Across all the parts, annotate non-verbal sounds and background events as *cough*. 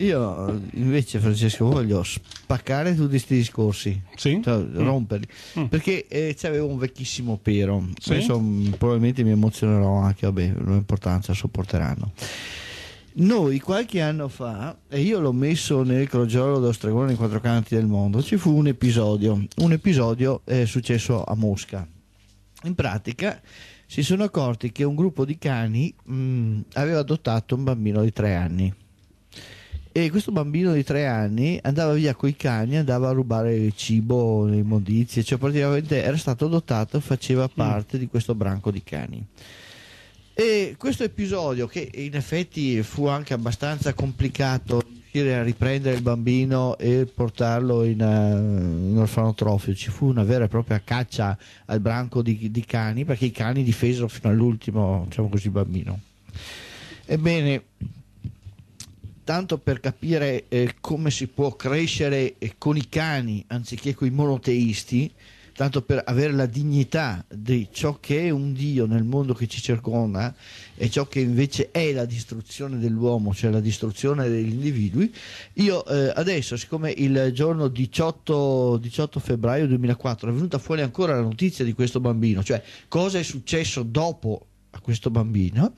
Io invece, Francesco, voglio spaccare tutti questi discorsi, sì? cioè, mm. romperli, mm. perché eh, c'avevo un vecchissimo pero, sì? adesso mm, probabilmente mi emozionerò anche, vabbè, l'importanza sopporteranno. Noi qualche anno fa, e io l'ho messo nel crogiolo dello stregone nei quattro canti del mondo, ci fu un episodio, un episodio è eh, successo a Mosca. In pratica si sono accorti che un gruppo di cani mh, mm, aveva adottato un bambino di tre anni e questo bambino di tre anni andava via con i cani, andava a rubare il cibo, le immondizie, cioè praticamente era stato adottato, faceva mm. parte mm. di questo branco di cani. E questo episodio, che in effetti fu anche abbastanza complicato, riuscire a riprendere il bambino e portarlo in, uh, in orfanotrofio, ci fu una vera e propria caccia al branco di, di cani perché i cani difesero fino all'ultimo, diciamo così, bambino. Ebbene, tanto per capire eh, come si può crescere eh, con i cani anziché con i monoteisti, tanto per avere la dignità di ciò che è un Dio nel mondo che ci circonda e ciò che invece è la distruzione dell'uomo, cioè la distruzione degli individui. Io eh, adesso, siccome il giorno 18, 18, febbraio 2004 è venuta fuori ancora la notizia di questo bambino, cioè cosa è successo dopo a questo bambino,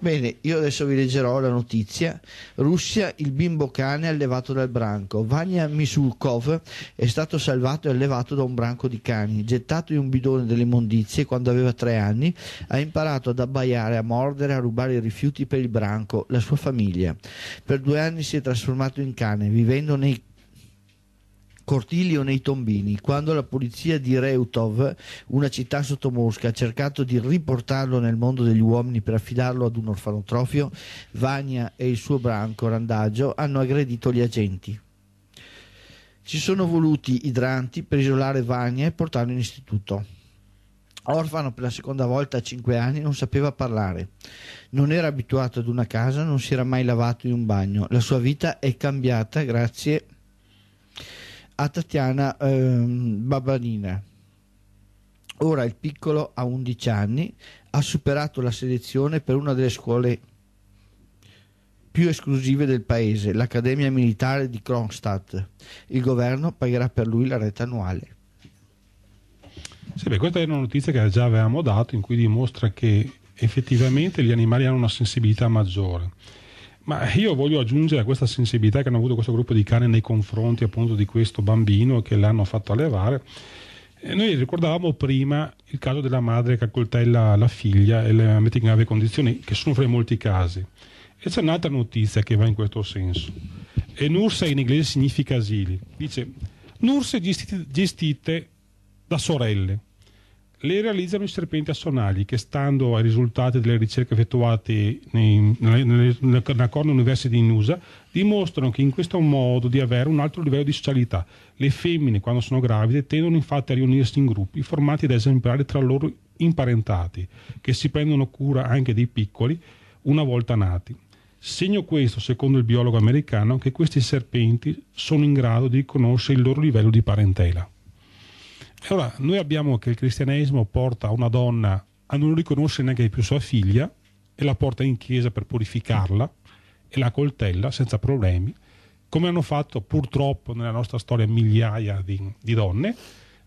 Bene, io adesso vi leggerò la notizia. Russia, il bimbo cane allevato dal branco. Vanya Misulkov è stato salvato e allevato da un branco di cani. Gettato in un bidone delle immondizie quando aveva tre anni, ha imparato ad abbaiare, a mordere, a rubare i rifiuti per il branco, la sua famiglia. Per due anni si è trasformato in cane, vivendo nei cortili o nei tombini, quando la polizia di Reutov, una città sotto Mosca, ha cercato di riportarlo nel mondo degli uomini per affidarlo ad un orfanotrofio, Vania e il suo branco Randaggio hanno aggredito gli agenti. Ci sono voluti idranti per isolare Vania e portarlo in istituto. Orfano per la seconda volta a cinque anni non sapeva parlare, non era abituato ad una casa, non si era mai lavato in un bagno. La sua vita è cambiata grazie a a Tatiana ehm, Babarina. Ora il piccolo ha 11 anni, ha superato la selezione per una delle scuole più esclusive del paese, l'Accademia Militare di Kronstadt. Il governo pagherà per lui la retta annuale. Sì, beh, questa è una notizia che già avevamo dato, in cui dimostra che effettivamente gli animali hanno una sensibilità maggiore. Ma io voglio aggiungere a questa sensibilità che hanno avuto questo gruppo di cani nei confronti appunto di questo bambino che l'hanno fatto allevare. E eh, noi ricordavamo prima il caso della madre che accoltella la figlia e la mette in grave condizioni, che sono fra i molti casi. E c'è un'altra notizia che va in questo senso. E Nursa in inglese significa asili. Dice, Nurse gestite, gestite da sorelle le realizzano i serpenti assonali che, stando ai risultati delle ricerche effettuate nei, nelle, nella Cornell University in USA, dimostrano che in questo modo di avere un altro livello di socialità. Le femmine, quando sono gravide, tendono infatti a riunirsi in gruppi formati da esemplari tra loro imparentati, che si prendono cura anche dei piccoli una volta nati. Segno questo, secondo il biologo americano, che questi serpenti sono in grado di riconoscere il loro livello di parentela. Allora, noi abbiamo che il cristianesimo porta una donna a non riconoscere neanche più sua figlia e la porta in chiesa per purificarla e la coltella senza problemi, come hanno fatto purtroppo nella nostra storia migliaia di, di donne.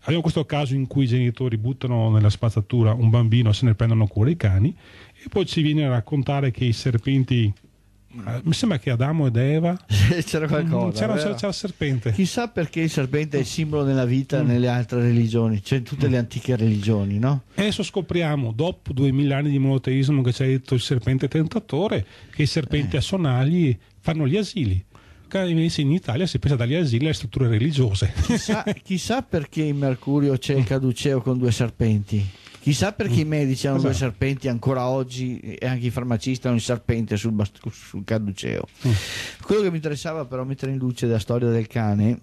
Abbiamo questo caso in cui i genitori buttano nella spazzatura un bambino, se ne prendono cura i cani, e poi ci viene a raccontare che i serpenti eh, mi sembra che Adamo ed Eva *laughs* c'era qualcosa. Mm, c'era, c'era, c'era, il serpente. Chissà perché il serpente è il simbolo della vita mm. nelle altre religioni, cioè in tutte mm. le antiche religioni, no? Adesso scopriamo, dopo duemila anni di monoteismo, che c'è detto il serpente tentatore, che i serpenti eh. a sonagli fanno gli asili invece in Italia si pensa dagli asili alle strutture religiose. Chissà, *laughs* chissà perché in Mercurio c'è il caduceo con due serpenti. Chissà perché i mm. medici hanno esatto. due serpenti ancora oggi e anche i farmacisti hanno un serpente sul, bast- sul caduceo. Mm. Quello che mi interessava però mettere in luce della storia del cane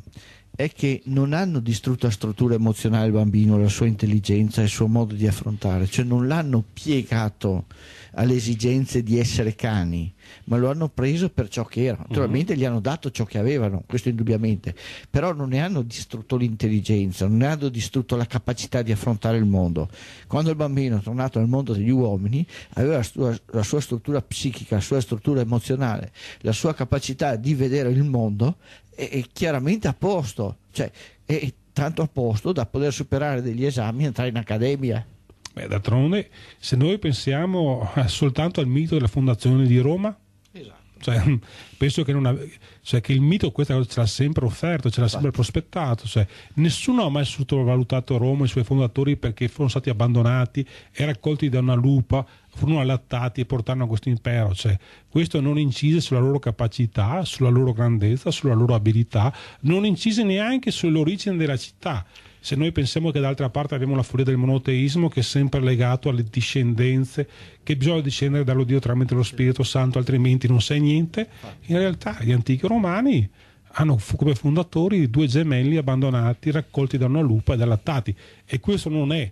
è che non hanno distrutto la struttura emozionale del bambino, la sua intelligenza, il suo modo di affrontare, cioè non l'hanno piegato alle esigenze di essere cani ma lo hanno preso per ciò che era. Naturalmente mm-hmm. gli hanno dato ciò che avevano, questo indubbiamente, però non ne hanno distrutto l'intelligenza, non ne hanno distrutto la capacità di affrontare il mondo. Quando il bambino è tornato nel mondo degli uomini, aveva la sua, la sua struttura psichica, la sua struttura emozionale, la sua capacità di vedere il mondo è, è chiaramente a posto, cioè è tanto a posto da poter superare degli esami e entrare in accademia. Beh, d'altronde, se noi pensiamo soltanto al mito della fondazione di Roma, esatto. Cioè, *laughs* penso che, ha, cioè, che, il mito questa cosa ce l'ha sempre offerto, ce l'ha sempre prospettato. Cioè, nessuno ha mai sottovalutato Roma e i suoi fondatori perché furono stati abbandonati e raccolti da una lupa, furono allattati e portarono a questo impero. Cioè, questo non incise sulla loro capacità, sulla loro grandezza, sulla loro abilità, non incise neanche sull'origine della città se noi pensiamo che d'altra parte abbiamo la follia del monoteismo che è sempre legato alle discendenze, che bisogna discendere dallo Dio tramite lo Spirito Santo, altrimenti non sei niente, in realtà gli antichi romani hanno come fondatori due gemelli abbandonati, raccolti da una lupa e allattati. E questo non è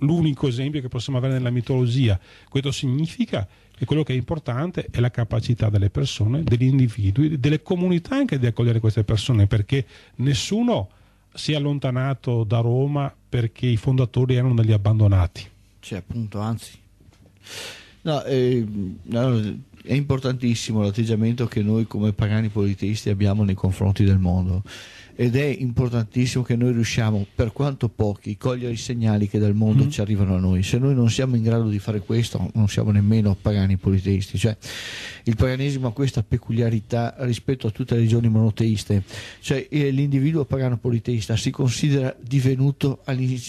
l'unico esempio che possiamo avere nella mitologia. Questo significa che quello che è importante è la capacità delle persone, degli individui, delle comunità anche di accogliere queste persone, perché nessuno si è allontanato da Roma perché i fondatori erano degli abbandonati. Cioè, appunto, anzi. No, eh, è importantissimo l'atteggiamento che noi come pagani politisti abbiamo nei confronti del mondo ed è importantissimo che noi riusciamo, per quanto pochi, cogliere i segnali che dal mondo mm. ci arrivano a noi. Se noi non siamo in grado di fare questo, non siamo nemmeno pagani politeisti. Cioè, il paganesimo ha questa peculiarità rispetto a tutte le religioni monoteiste. Cioè, eh, l'individuo pagano politeista si considera divenuto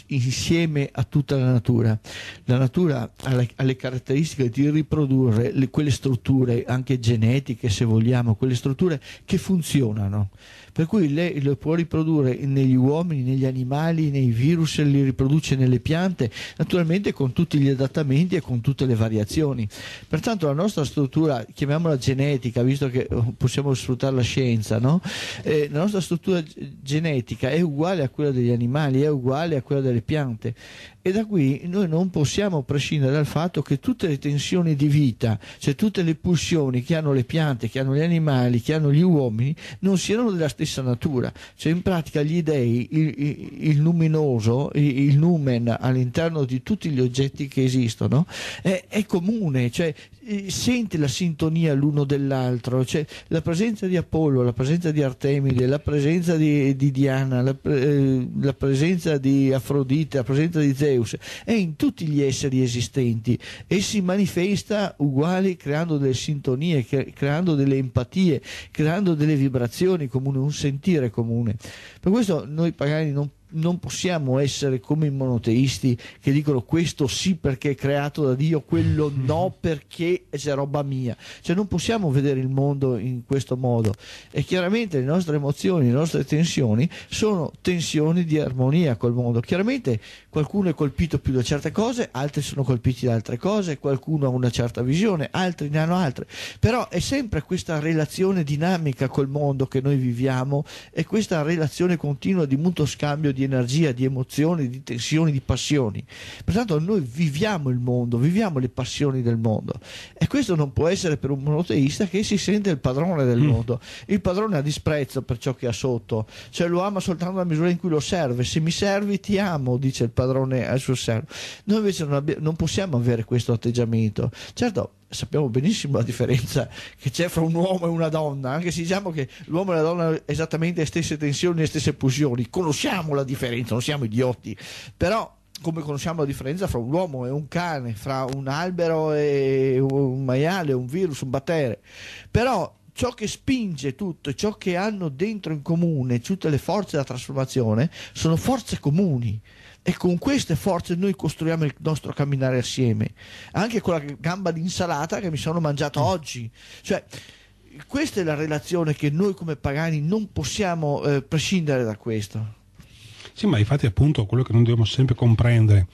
insieme a tutta la natura. La natura ha le, ha le caratteristiche di riprodurre le, quelle strutture, anche genetiche se vogliamo, quelle strutture che funzionano per cui lei lo può riprodurre negli uomini, negli animali, nei virus, li riproduce nelle piante, naturalmente con tutti gli adattamenti e con tutte le variazioni. Pertanto la nostra struttura, chiamiamola genetica, visto che eh, possiamo sfruttare la scienza, no? eh, la nostra struttura genetica è uguale a quella degli animali, è uguale a quella delle piante e da qui noi non possiamo prescindere dal fatto che tutte le tensioni di vita, cioè tutte le pulsioni che hanno le piante, che hanno gli animali, che hanno gli uomini, non siano della stessa natura. Cioè in pratica gli dei, il, il, il luminoso, il, il, lumen all'interno di tutti gli oggetti che esistono, è, è comune, cioè eh, senti la sintonia l'uno dell'altro, cioè la presenza di Apollo, la presenza di Artemide, la presenza di, di Diana, la, eh, la, presenza di Afrodite, la presenza di Zeus è in tutti gli esseri esistenti e si manifesta uguali creando delle sintonie, creando delle empatie, creando delle vibrazioni comuni, un sentire comune. Per questo noi pagani non non possiamo essere come i monoteisti che dicono questo sì perché è creato da Dio, quello *laughs* no perché è roba mia. Cioè non possiamo vedere il mondo in questo modo. E chiaramente le nostre emozioni, le nostre tensioni sono tensioni di armonia col mondo. Chiaramente qualcuno è colpito più da certe cose, altri sono colpiti da altre cose, qualcuno ha una certa visione, altri ne hanno altre. Però è sempre questa relazione dinamica col mondo che noi viviamo e questa relazione continua di mutuo scambio di energia, di emozioni, di tensioni, di passioni. Pertanto noi viviamo il mondo, viviamo le passioni del mondo e questo non può essere per un monoteista che si sente il padrone del mm. mondo. Il padrone ha disprezzo per ciò che ha sotto, cioè lo ama soltanto nella misura in cui lo serve. Se mi servi ti amo, dice il padrone al suo servo. Noi invece non, abbiamo, non possiamo avere questo atteggiamento. Certo, sappiamo benissimo la differenza che c'è fra un uomo e una donna, anche se diciamo che l'uomo e la donna hanno esattamente le stesse tensioni, le stesse pulsioni, conosciamo la differenza, non siamo idioti, però come conosciamo la differenza fra un uomo e un cane, fra un albero e un maiale, un virus, un battere, però ciò che spinge tutto, ciò che hanno dentro in comune tutte le forze della trasformazione sono forze comuni e con queste forze noi costruiamo il nostro camminare assieme, anche con la gamba d'insalata che mi sono mangiato mm. oggi. Cioè, questa è la relazione che noi come pagani non possiamo eh, prescindere da questo. Sì, ma infatti appunto quello che noi dobbiamo sempre comprendere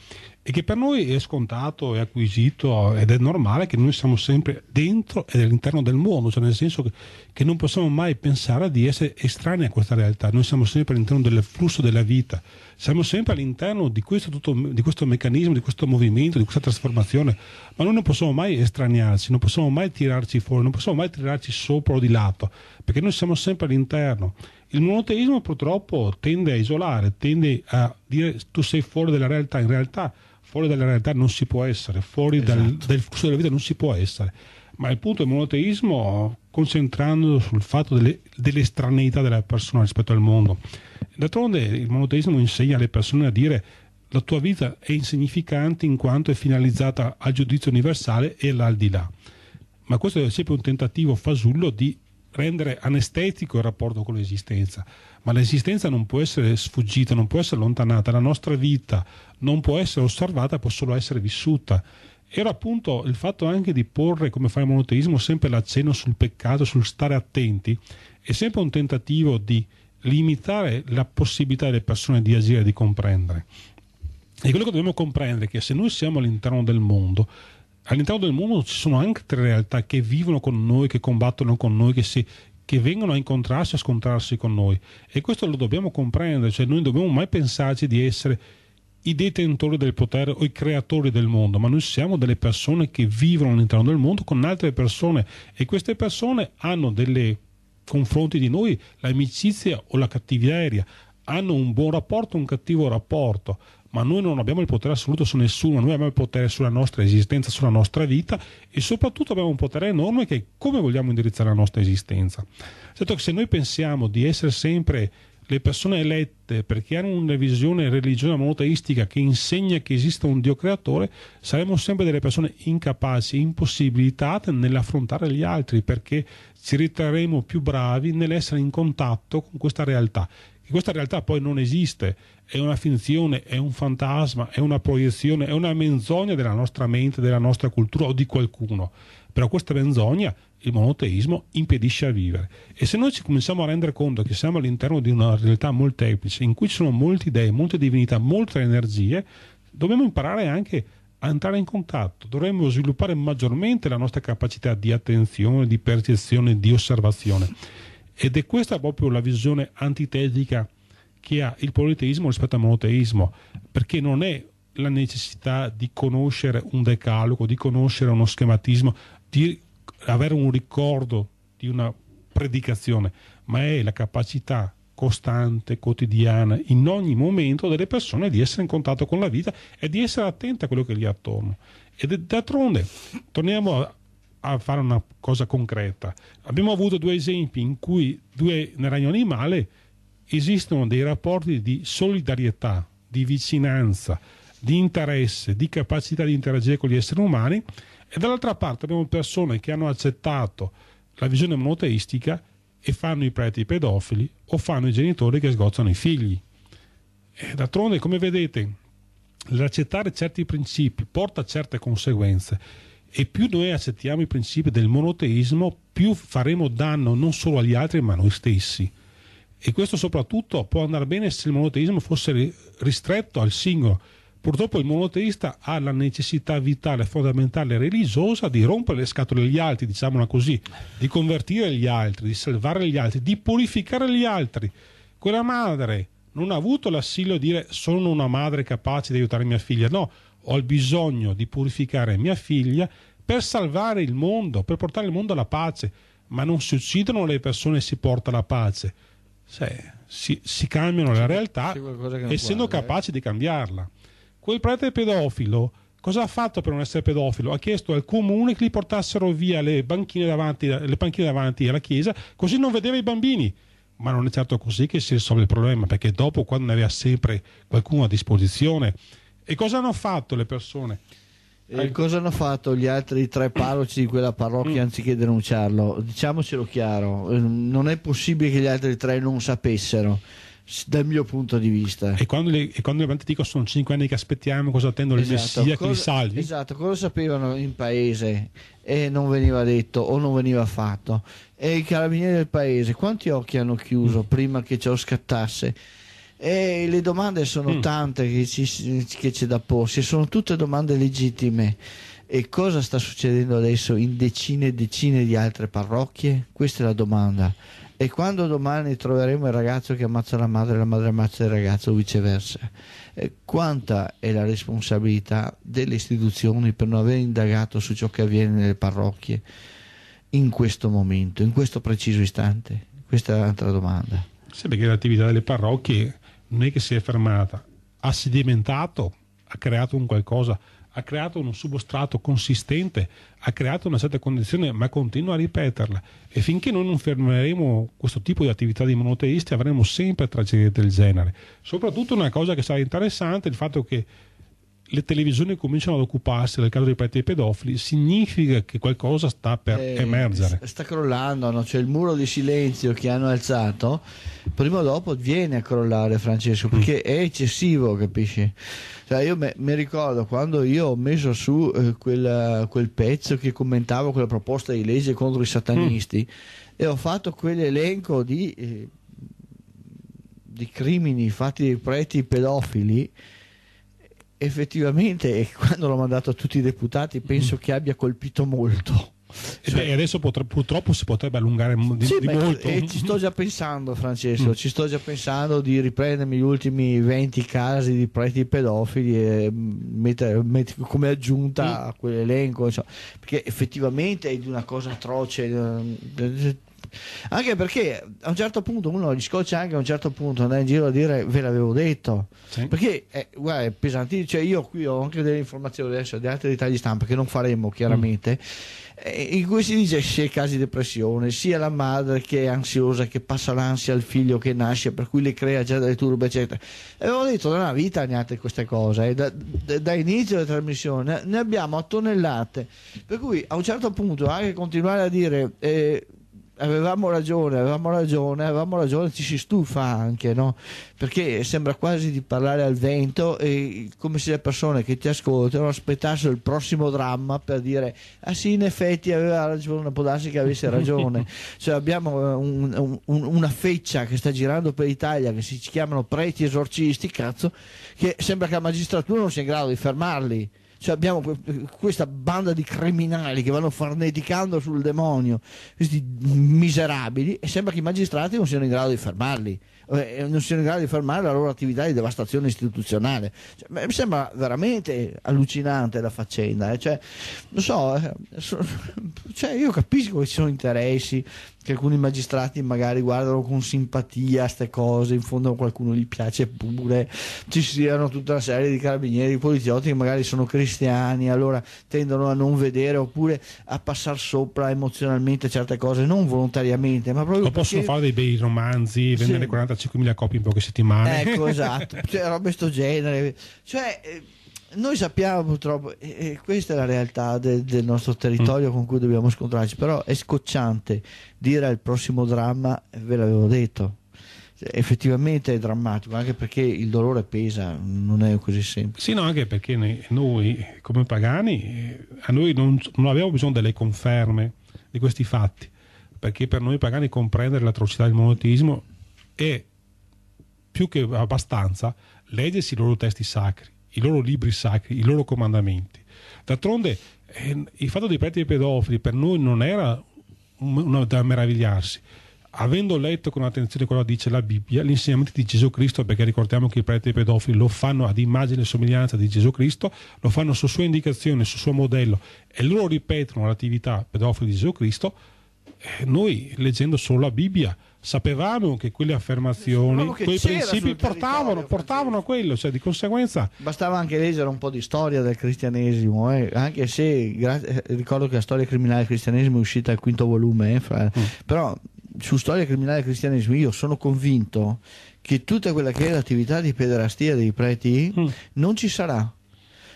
e che per noi è scontato, è acquisito ed è normale che noi siamo sempre dentro e all'interno del mondo, cioè nel senso che, che, non possiamo mai pensare di essere estranei a questa realtà, noi siamo sempre all'interno del flusso della vita, siamo sempre all'interno di questo, tutto, di questo meccanismo, di questo movimento, di questa trasformazione, ma noi non possiamo mai estraniarci, non possiamo mai tirarci fuori, non possiamo mai tirarci sopra o di lato, perché noi siamo sempre all'interno. Il monoteismo purtroppo tende a isolare, tende a dire tu sei fuori dalla realtà, in realtà fuori dalla realtà non si può essere, fuori esatto. dal, flusso della vita non si può essere. Ma il punto è il monoteismo, concentrando sul fatto delle, dell'estraneità della persona rispetto al mondo. D'altronde il monoteismo insegna alle persone a dire la tua vita è insignificante in quanto è finalizzata al giudizio universale e all'aldilà. Ma questo è sempre un tentativo fasullo di rendere anestetico il rapporto con l'esistenza ma l'esistenza non può essere sfuggita, non può essere allontanata, la nostra vita non può essere osservata, può solo essere vissuta. Era appunto il fatto anche di porre, come fa il monoteismo, sempre l'accenno sul peccato, sul stare attenti, è sempre un tentativo di limitare la possibilità delle persone di agire e di comprendere. E quello che dobbiamo comprendere è che se noi siamo all'interno del mondo, all'interno del mondo ci sono anche tre realtà che vivono con noi, che combattono con noi, che si, che vengono a incontrarsi, a scontrarsi con noi. E questo lo dobbiamo comprendere, cioè noi non dobbiamo mai pensarci di essere i detentori del potere o i creatori del mondo, ma noi siamo delle persone che vivono all'interno del mondo con altre persone e queste persone hanno delle confronti di noi l'amicizia o la cattiveria, hanno un buon rapporto o un cattivo rapporto, ma noi non abbiamo il potere assoluto su nessuno, noi abbiamo il potere sulla nostra esistenza, sulla nostra vita e soprattutto abbiamo un potere enorme che è come vogliamo indirizzare la nostra esistenza. Certo che se noi pensiamo di essere sempre le persone elette perché hanno una visione religiosa monoteistica che insegna che esista un Dio creatore, saremo sempre delle persone incapaci, impossibilitate nell'affrontare gli altri perché ci riterremo più bravi nell'essere in contatto con questa realtà che questa realtà poi non esiste, è una finzione, è un fantasma, è una proiezione, è una menzogna della nostra mente, della nostra cultura o di qualcuno. Però questa menzogna, il monoteismo, impedisce a vivere. E se noi ci cominciamo a rendere conto che siamo all'interno di una realtà molteplice, in cui ci sono molti dei, molte divinità, molte energie, dobbiamo imparare anche a entrare in contatto, dovremmo sviluppare maggiormente la nostra capacità di attenzione, di percezione, di osservazione. Ed è questa proprio la visione antitetica che ha il politeismo rispetto al monoteismo, perché non è la necessità di conoscere un decalogo, di conoscere uno schematismo, di avere un ricordo di una predicazione, ma è la capacità costante, quotidiana, in ogni momento delle persone di essere in contatto con la vita e di essere attente a quello che gli è attorno. Ed d'altronde torniamo a a fare una cosa concreta. Abbiamo avuto due esempi in cui due, nel regno animale esistono dei rapporti di solidarietà, di vicinanza, di interesse, di capacità di interagire con gli esseri umani e dall'altra parte abbiamo persone che hanno accettato la visione monoteistica e fanno i preti pedofili o fanno i genitori che sgozzano i figli. D'altronde, come vedete, l'accettare certi principi porta a certe conseguenze e più noi accettiamo i principi del monoteismo, più faremo danno non solo agli altri ma a noi stessi. E questo soprattutto può andare bene se il monoteismo fosse ristretto al singolo. Purtroppo il monoteista ha la necessità vitale, fondamentale, religiosa di rompere le scatole agli altri, diciamola così, di convertire gli altri, di salvare gli altri, di purificare gli altri. Quella madre non ha avuto l'assillo di dire sono una madre capace di aiutare mia figlia, no, ho il bisogno di purificare mia figlia per salvare il mondo, per portare il mondo alla pace, ma non si uccidono le persone e si porta la pace. Se, si, si, cambiano la realtà essendo eh? capaci di cambiarla. Quel prete pedofilo cosa ha fatto per non essere pedofilo? Ha chiesto al comune che gli portassero via le banchine davanti, le panchine davanti alla chiesa così non vedeva i bambini. Ma non è certo così che si risolve il problema, perché dopo, quando ne aveva sempre qualcuno a disposizione, e cosa hanno fatto le persone? E cosa hanno fatto gli altri tre parroci di quella parrocchia mm. anziché denunciarlo? Diciamocelo chiaro, ehm, non è possibile che gli altri tre non sapessero dal mio punto di vista. E quando, le, avanti quando le dico sono cinque anni che aspettiamo, cosa attendono esatto, il Messia cosa, che li salvi? Esatto, cosa sapevano in paese e non veniva detto o non veniva fatto? E i carabinieri del paese, quanti occhi hanno chiuso mm. prima che ciò scattasse? E le domande sono mm. tante che, ci, che c'è da porsi, sono tutte domande legittime. E cosa sta succedendo adesso in decine e decine di altre parrocchie? Questa è la domanda. E quando domani troveremo il ragazzo che ammazza la madre e la madre ammazza il ragazzo o viceversa? E quanta è la responsabilità delle istituzioni per non aver indagato su ciò che avviene nelle parrocchie in questo momento, in questo preciso istante? Questa è un'altra domanda. Sì, perché l'attività delle parrocchie non è che si è fermata, ha sedimentato, ha creato un qualcosa, ha creato un substrato consistente, ha creato una certa condizione, ma continua a ripeterla. E finché noi non fermeremo questo tipo di attività di monoteisti avremo sempre tragedie del genere. Soprattutto una cosa che sarà interessante, è il fatto che le televisioni cominciano ad occuparsi del caso dei preti e pedofili, significa che qualcosa sta per eh, emergere. Sta crollando, no? cioè il muro di silenzio che hanno alzato, prima o dopo viene a crollare Francesco, mm. perché mm. è eccessivo, capisci? Cioè io mi ricordo quando io ho messo su eh, quella, quel pezzo che commentavo quella proposta di legge contro i satanisti mm. e ho fatto quell'elenco di... Eh, di crimini fatti dai preti pedofili effettivamente quando l'ho mandato a tutti i deputati penso mm. che abbia colpito molto. E cioè, beh, adesso potre, purtroppo si potrebbe allungare di, sì, di beh, molto. E eh, ci sto già pensando, Francesco, mm. ci sto già pensando di riprendermi gli ultimi 20 casi di preti pedofili e mm, mettere, met, come aggiunta mm. a quell'elenco, insomma, perché effettivamente è di una cosa atroce. Eh, anche perché a un certo punto uno gli scoccia anche a un certo punto andare in giro a dire ve l'avevo detto. Sì. Perché eh, guarda, è pesantissimo. Cioè, io qui ho anche delle informazioni adesso di altri dettagli stampa che non faremo chiaramente. Mm in cui si dice sia casi di depressione, sia la madre che è ansiosa, che passa l'ansia al figlio che nasce, per cui le crea già delle turbe, eccetera. E avevo detto da una vita neanche queste cose, eh. da, da, da, inizio della trasmissione ne abbiamo a tonnellate, per cui a un certo punto anche continuare a dire... Eh, avevamo ragione, avevamo ragione, avevamo ragione, ci si stufa anche, no? Perché sembra quasi di parlare al vento e come se le persone che ti ascoltano aspettassero il prossimo dramma per dire ah sì, in effetti aveva ragione, può darsi che avesse ragione. *laughs* cioè abbiamo eh, un, un, una feccia che sta girando per l'Italia che si chiamano preti esorcisti, cazzo, che sembra che la magistratura non sia in grado di fermarli cioè abbiamo questa banda di criminali che vanno farneticando sul demonio, questi miserabili, e sembra che i magistrati non siano in grado di fermarli, eh, eh, non siano in grado di fermare la loro attività di devastazione istituzionale. Cioè, mi sembra veramente allucinante la faccenda, eh. cioè, non so, eh, so *laughs* cioè io capisco che ci sono interessi, che alcuni magistrati magari guardano con simpatia queste cose, in fondo a qualcuno gli piace pure, ci siano tutta una serie di carabinieri, poliziotti che magari sono cristiani, allora tendono a non vedere oppure a passare sopra emozionalmente certe cose, non volontariamente, ma proprio... O perché... possono fare dei bei romanzi, vendere sì. 45.000 copie in poche settimane. Ecco, *laughs* esatto, cioè, roba di questo genere. Cioè... Eh, noi sappiamo purtroppo, e questa è la realtà de, del nostro territorio mm. con cui dobbiamo scontrarci, però è scocciante dire al prossimo dramma, ve l'avevo detto, effettivamente è drammatico, anche perché il dolore pesa, non è così semplice. Sì, no, anche perché noi come pagani, a noi non, non abbiamo bisogno delle conferme di questi fatti, perché per noi pagani comprendere l'atrocità del monoteismo è più che abbastanza leggersi i loro testi sacri i loro libri sacri, i loro comandamenti. D'altronde eh, il fatto dei preti e dei pedofili per noi non era una, da meravigliarsi. Avendo letto con attenzione quello che dice la Bibbia, gli insegnamenti di Gesù Cristo, perché ricordiamo che i preti e i pedofili lo fanno ad immagine e somiglianza di Gesù Cristo, lo fanno su sua indicazione, su suo modello e loro ripetono l'attività pedofili di Gesù Cristo, eh, noi leggendo solo la Bibbia sapevamo che quelle affermazioni, diciamo che quei principi portavano, portavano, a quello, cioè di conseguenza... Bastava anche leggere un po' di storia del cristianesimo, eh? anche se gra- eh, ricordo che la storia criminale del cristianesimo è uscita al quinto volume, eh? Fra... mm. però su storia criminale del cristianesimo io sono convinto che tutta quella che è l'attività di pederastia dei preti mm. non ci sarà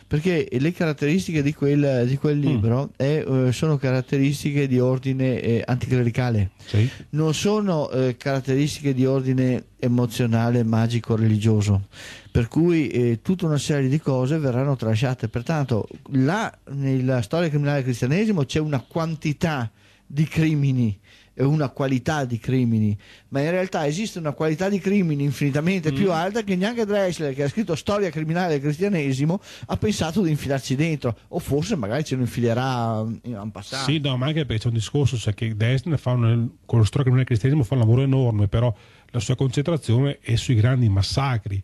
perché le caratteristiche di quel, di quel mm. libro mm. Eh, è, eh, sono caratteristiche di ordine eh, anticlericale, sì. non sono eh, caratteristiche di ordine emozionale, magico, religioso, per cui eh, tutta una serie di cose verranno tralasciate. Pertanto, là nella storia criminale del cristianesimo c'è una quantità di crimini è una qualità di crimini, ma in realtà esiste una qualità di crimini infinitamente mm. più alta che neanche Dressler, che ha scritto Storia criminale del cristianesimo, ha pensato di infilarci dentro, o forse magari ce lo infilerà mm, in un passato. Sì, no, ma anche perché c'è un discorso, cioè che Dressler fa un, con lo Storia criminale del cristianesimo fa un lavoro enorme, però la sua concentrazione è sui grandi massacri,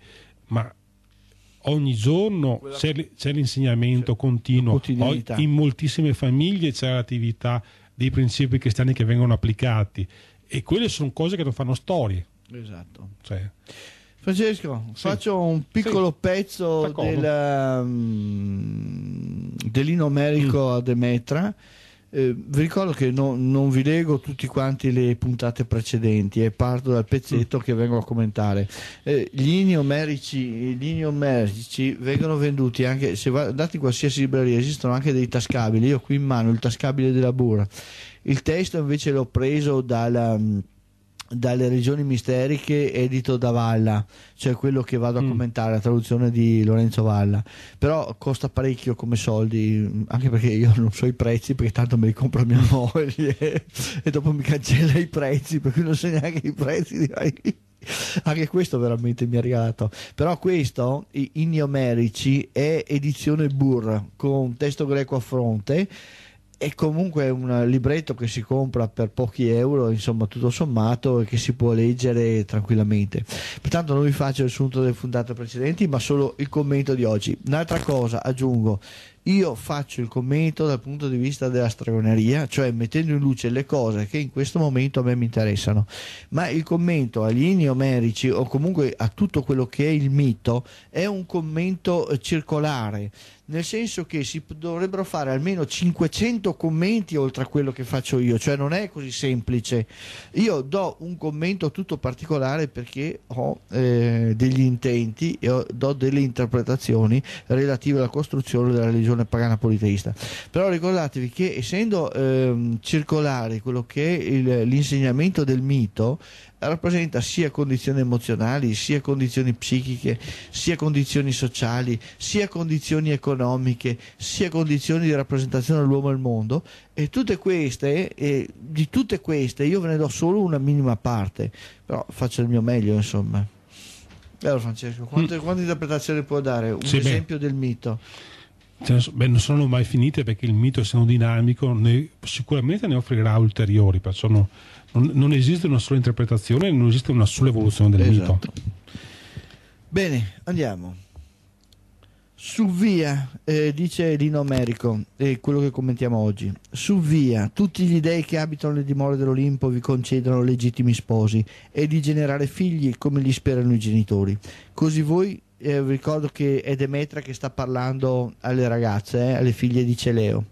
ma ogni giorno c'è, l'insegnamento continuo, in moltissime famiglie c'è l'attività dei principi cristiani che vengono applicati e quelle sono cose che non fanno storie. Esatto. Cioè, Francesco, sì. faccio un piccolo sì. pezzo del, um, ehm, dell'inomerico mm. a Demetra eh, vi ricordo che no, non vi leggo tutti quanti le puntate precedenti e eh, parto dal pezzetto che vengo a commentare. Eh, gli iniomerici, gli vengono venduti anche, se andate in qualsiasi libreria, esistono anche dei tascabili. Io ho qui in mano il tascabile della Bura. Il testo invece l'ho preso dalla dalle regioni misteriche edito da Valla, cioè quello che vado a mm. commentare, la traduzione di Lorenzo Valla. Però costa parecchio come soldi, anche perché io non so i prezzi, perché tanto me li compra mia *laughs* moglie e dopo mi cancella i prezzi, per cui non so neanche i prezzi. Anche questo veramente mi ha regalato. Però questo, in numerici, è edizione Burr, con testo greco a fronte è comunque un libretto che si compra per pochi euro, insomma, tutto sommato, e che si può leggere tranquillamente. Pertanto non vi faccio il sunto delle fondate precedenti, ma solo il commento di oggi. Un'altra cosa, aggiungo, io faccio il commento dal punto di vista della stregoneria, cioè mettendo in luce le cose che in questo momento a me mi interessano, ma il commento agli inni omerici o comunque a tutto quello che è il mito è un commento circolare, nel senso che si dovrebbero fare almeno 500 commenti oltre a quello che faccio io, cioè non è così semplice. Io do un commento tutto particolare perché ho eh, degli intenti e ho, do delle interpretazioni relative alla costruzione della religione pagana politeista. Però ricordatevi che essendo eh, circolare quello che è il, l'insegnamento del mito, rappresenta sia condizioni emozionali, sia condizioni psichiche, sia condizioni sociali, sia condizioni economiche, sia condizioni di rappresentazione dell'uomo al mondo e tutte queste, e di tutte queste io ve ne do solo una minima parte, però faccio il mio meglio insomma. Allora Francesco, quante, mm. quante interpretazioni può dare? Un sì, esempio beh. del mito. Cioè, beh, non sono mai finite perché il mito, essendo dinamico, ne, sicuramente ne offrirà ulteriori, perciò no, non, non, esiste una sola interpretazione, non esiste una sola evoluzione del esatto. mito. Bene, andiamo. Su via, eh, dice Lino Merico, eh, quello che commentiamo oggi. Su via, tutti gli dei che abitano le dimore dell'Olimpo vi concedono legittimi sposi e di generare figli come gli sperano i genitori. Così voi, eh, ricordo che è Demetra che sta parlando alle ragazze, eh, alle figlie di Celeo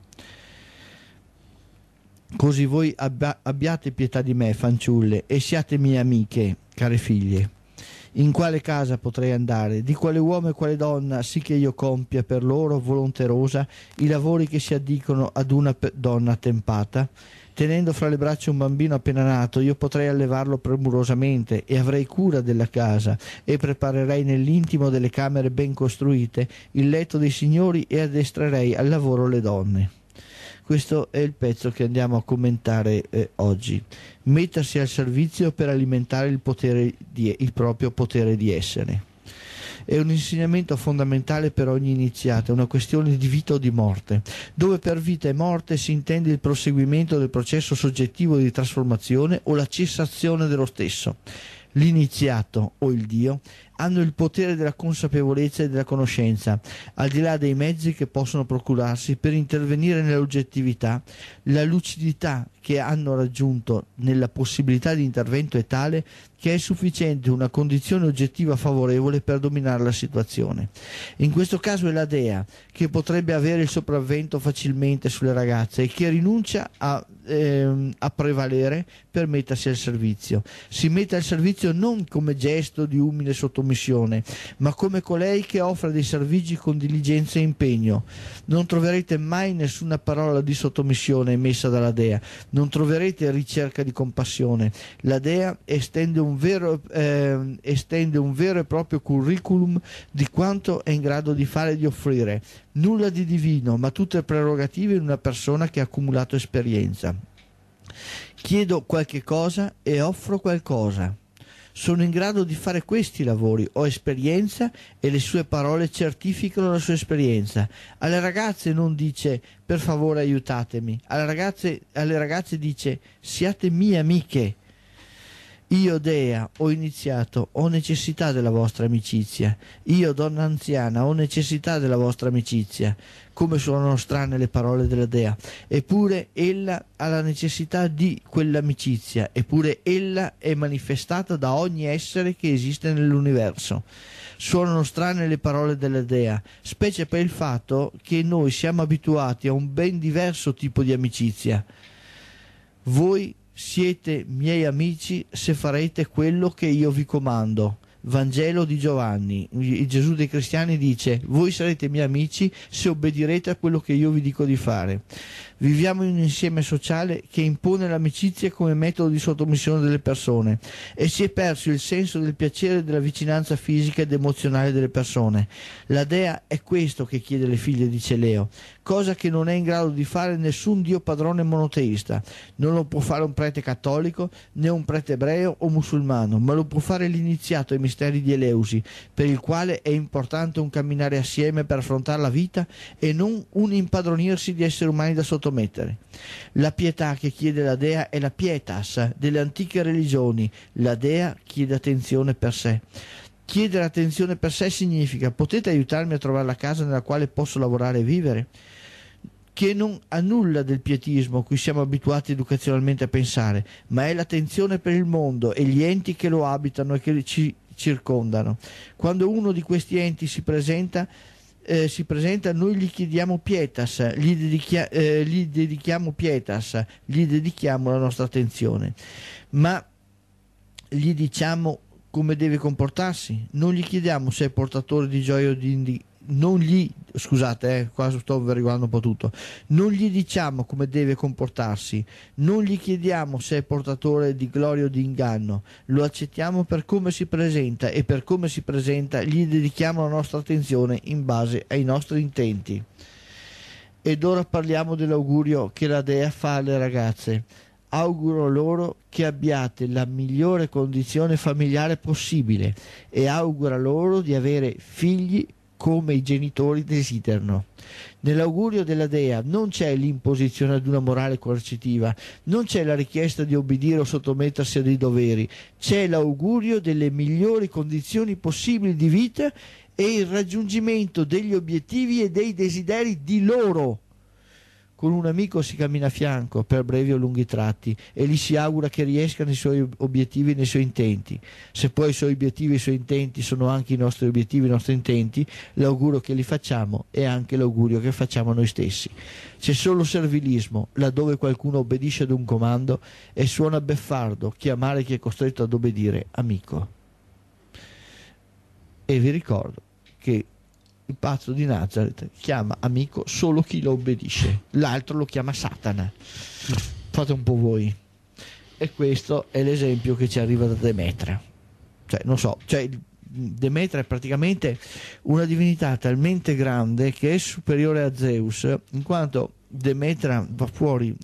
Così voi abbia, abbiate pietà di me, fanciulle, e siate mie amiche, care figlie. In quale casa potrei andare? Di quale uomo e quale donna sì che io compia per loro, volonterosa, i lavori che si addicono ad una donna attempata? Tenendo fra le braccia un bambino appena nato, io potrei allevarlo premurosamente e avrei cura della casa e preparerei nell'intimo delle camere ben costruite il letto dei signori e addestrerei al lavoro le donne. Questo è il pezzo che andiamo a commentare eh, oggi. Mettersi al servizio per alimentare il, potere di, il proprio potere di essere. È un insegnamento fondamentale per ogni iniziato, è una questione di vita o di morte, dove per vita e morte si intende il proseguimento del processo soggettivo di trasformazione o la cessazione dello stesso. L'iniziato o il Dio hanno il potere della consapevolezza e della conoscenza, al di là dei mezzi che possono procurarsi per intervenire nell'oggettività, la lucidità che hanno raggiunto nella possibilità di intervento è tale che è sufficiente una condizione oggettiva favorevole per dominare la situazione. In questo caso è la dea che potrebbe avere il sopravvento facilmente sulle ragazze e che rinuncia a, ehm, a prevalere per mettersi al servizio. Si mette al servizio non come gesto di umile sottomissione, ma come colei che offre dei servigi con diligenza e impegno. Non troverete mai nessuna parola di sottomissione emessa dalla dea, non troverete ricerca di compassione. La dea estende un un vero, eh, estende un vero e proprio curriculum di quanto è in grado di fare e di offrire. Nulla di divino, ma tutte prerogative di una persona che ha accumulato esperienza. Chiedo qualche cosa e offro qualcosa. Sono in grado di fare questi lavori, ho esperienza e le sue parole certificano la sua esperienza. Alle ragazze non dice per favore aiutatemi, alle ragazze, alle ragazze dice siate mie amiche io Dea ho iniziato, ho necessità della vostra amicizia. Io donna anziana ho necessità della vostra amicizia. Come sono strane le parole della Dea. Eppure ella ha la necessità di quell'amicizia, eppure ella è manifestata da ogni essere che esiste nell'universo. Suonano strane le parole della Dea, specie per il fatto che noi siamo abituati a un ben diverso tipo di amicizia. Voi siete miei amici se farete quello che io vi comando. Vangelo di Giovanni. Il Gesù dei cristiani dice: Voi sarete miei amici se obbedirete a quello che io vi dico di fare. Viviamo in un insieme sociale che impone l'amicizia come metodo di sottomissione delle persone e si è perso il senso del piacere della vicinanza fisica ed emozionale delle persone. La Dea è questo che chiede le figlie di Celeo, cosa che non è in grado di fare nessun dio padrone monoteista. Non lo può fare un prete cattolico, né un prete ebreo o musulmano, ma lo può fare l'iniziato ai misteri di Eleusi, per il quale è importante un camminare assieme per affrontare la vita e non un impadronirsi di esseri umani da sottomissione metri. La pietà che chiede la Dea è la pietas delle antiche religioni. La Dea chiede attenzione per sé. Chiedere attenzione per sé significa potete aiutarmi a trovare la casa nella quale posso lavorare e vivere? che non ha nulla del pietismo a cui siamo abituati educazionalmente a pensare, ma è l'attenzione per il mondo e gli enti che lo abitano e che ci circondano. Quando uno di questi enti si presenta, eh, si presenta noi gli chiediamo pietas, gli, dedichia, eh, gli dedichiamo pietas, gli dedichiamo la nostra attenzione, ma gli diciamo come deve comportarsi, non gli chiediamo se è portatore di gioia o di, non gli scusate eh, qua sto riguardando un po' tutto non gli diciamo come deve comportarsi non gli chiediamo se è portatore di gloria o di inganno lo accettiamo per come si presenta e per come si presenta gli dedichiamo la nostra attenzione in base ai nostri intenti ed ora parliamo dell'augurio che la dea fa alle ragazze auguro loro che abbiate la migliore condizione familiare possibile e auguro loro di avere figli come i genitori desiderano. Nell'augurio della Dea non c'è l'imposizione ad una morale coercitiva, non c'è la richiesta di obbedire o sottomettersi a dei doveri, c'è l'augurio delle migliori condizioni possibili di vita e il raggiungimento degli obiettivi e dei desideri di loro con un amico si cammina a fianco per brevi o lunghi tratti e gli si augura che riesca nei suoi obiettivi e nei suoi intenti. Se poi i suoi obiettivi e i suoi intenti sono anche i nostri obiettivi e i nostri intenti, l'augurio che li facciamo è anche l'augurio che facciamo a noi stessi. C'è solo servilismo laddove qualcuno obbedisce ad un comando e suona beffardo chiamare chi è costretto ad obbedire amico. E vi ricordo che il pazzo di Nazareth chiama amico solo chi lo obbedisce, l'altro lo chiama Satana. Fate un po' voi. E questo è l'esempio che ci arriva da Demetra. Cioè, non so, cioè, Demetra è praticamente una divinità talmente grande che è superiore a Zeus, in quanto Demetra va fuori eh,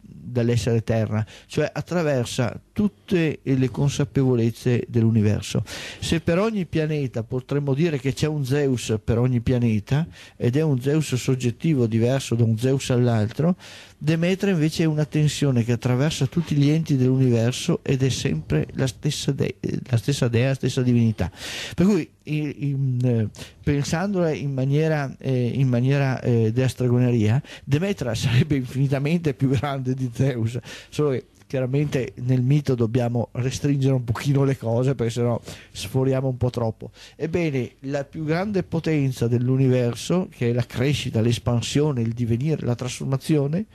dall'essere terra, cioè attraversa tutte le consapevolezze dell'universo. Se per ogni pianeta potremmo dire che c'è un Zeus per ogni pianeta, ed è un Zeus soggettivo diverso da un Zeus all'altro, Demetra invece è una tensione che attraversa tutti gli enti dell'universo ed è sempre la stessa, de- la stessa dea, la stessa divinità. Per cui in, in, pensandola in maniera, eh, in maniera eh, della stregoneria, Demetra sarebbe infinitamente più grande di Zeus, solo che chiaramente nel mito dobbiamo restringere un pochino le cose perché sennò sforiamo un po' troppo. Ebbene, la più grande potenza dell'universo, che è la crescita, l'espansione, il divenire, la trasformazione,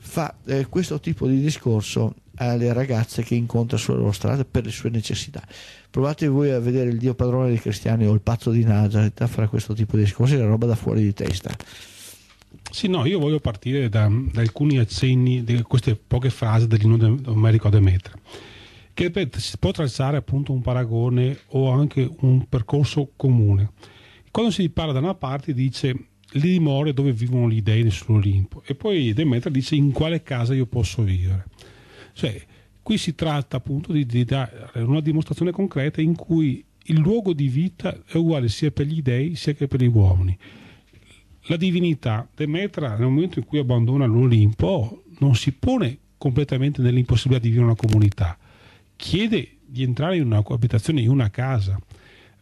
fa eh, questo tipo di discorso alle ragazze che incontra sulla loro strada per le sue necessità. Provate voi a vedere il Dio padrone dei cristiani o il pazzo di Nazareth a fare questo tipo di discorsi, è una roba da fuori di testa. Sì, no, io voglio partire da, da alcuni accenni di queste poche frasi dell'inno omerico Demetra, che ripeto, si può tracciare appunto un paragone o anche un percorso comune. Quando si parla da una parte dice le dimore dove vivono gli dei sull'Olimpo e poi Demetra dice in quale casa io posso vivere. Cioè, qui si tratta appunto di, di dare una dimostrazione concreta in cui il luogo di vita è uguale sia per gli dei sia che per gli uomini la divinità Demetra nel momento in cui abbandona l'Olimpo non si pone completamente nell'impossibilità di vivere una comunità, chiede di entrare in una coabitazione in una casa.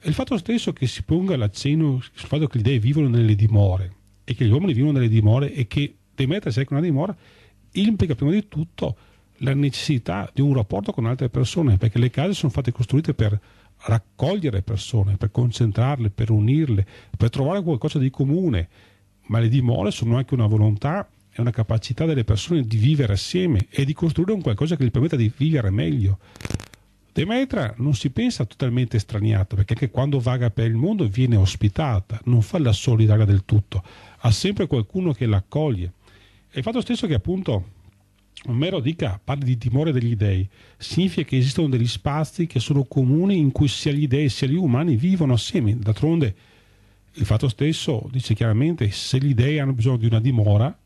E il fatto stesso che si ponga l'accenno sul fatto che gli dei vivono nelle dimore e che gli uomini vivono nelle dimore e che Demetra sia una dimora implica prima di tutto la necessità di un rapporto con altre persone, perché le case sono state costruite per raccogliere persone, per concentrarle, per unirle, per trovare qualcosa di comune ma le dimore sono anche una volontà e una capacità delle persone di vivere assieme e di costruire un qualcosa che gli permetta di vivere meglio. Demetra non si pensa totalmente straniata, perché anche quando vaga per il mondo viene ospitata, non fa la solitaria del tutto, ha sempre qualcuno che l'accoglie. E il fatto stesso che appunto Omero dica parli di timore degli dei, significa che esistono degli spazi che sono comuni in cui sia gli dei sia gli umani vivono assieme. D'altronde il fatto stesso dice chiaramente se gli dei hanno bisogno di una dimora,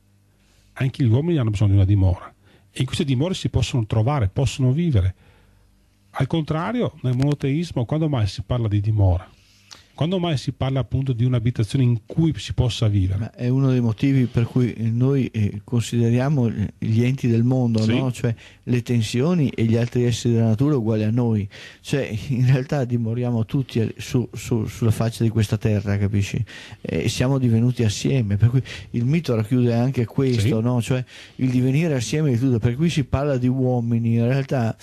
anche gli uomini hanno bisogno di una dimora. E in queste dimore si possono trovare, possono vivere. Al contrario, nel monoteismo, quando mai si parla di dimora? Quando mai si parla appunto di un'abitazione in cui si possa vivere? Ma è uno dei motivi per cui noi eh, consideriamo gli enti del mondo, sì. no? cioè le tensioni e gli altri esseri della natura uguali a noi. Cioè, in realtà dimoriamo tutti su, su, sulla faccia di questa terra, capisci? E siamo divenuti assieme, per cui il mito racchiude anche questo, sì. no? cioè il divenire assieme di tutto, per cui si parla di uomini, in realtà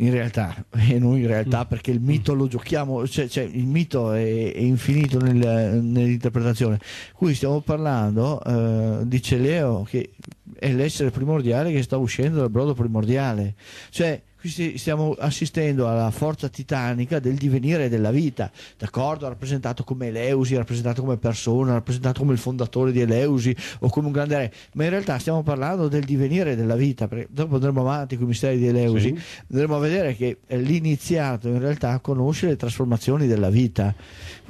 in realtà, *laughs* e noi in realtà mm. perché il mito mm. lo giochiamo, cioè, cioè il mito è, è infinito nel, nell'interpretazione. Qui stiamo parlando, eh, dice Leo, che è l'essere primordiale che sta uscendo dal brodo primordiale. Cioè, qui stiamo assistendo alla forza titanica del divenire della vita, d'accordo? Rappresentato come Eleusi, rappresentato come persona, rappresentato come il fondatore di Eleusi o come un grande re, ma in realtà stiamo parlando del divenire della vita, perché dopo andremo avanti con i misteri di Eleusi, sì. andremo a vedere che l'iniziato in realtà conosce le trasformazioni della vita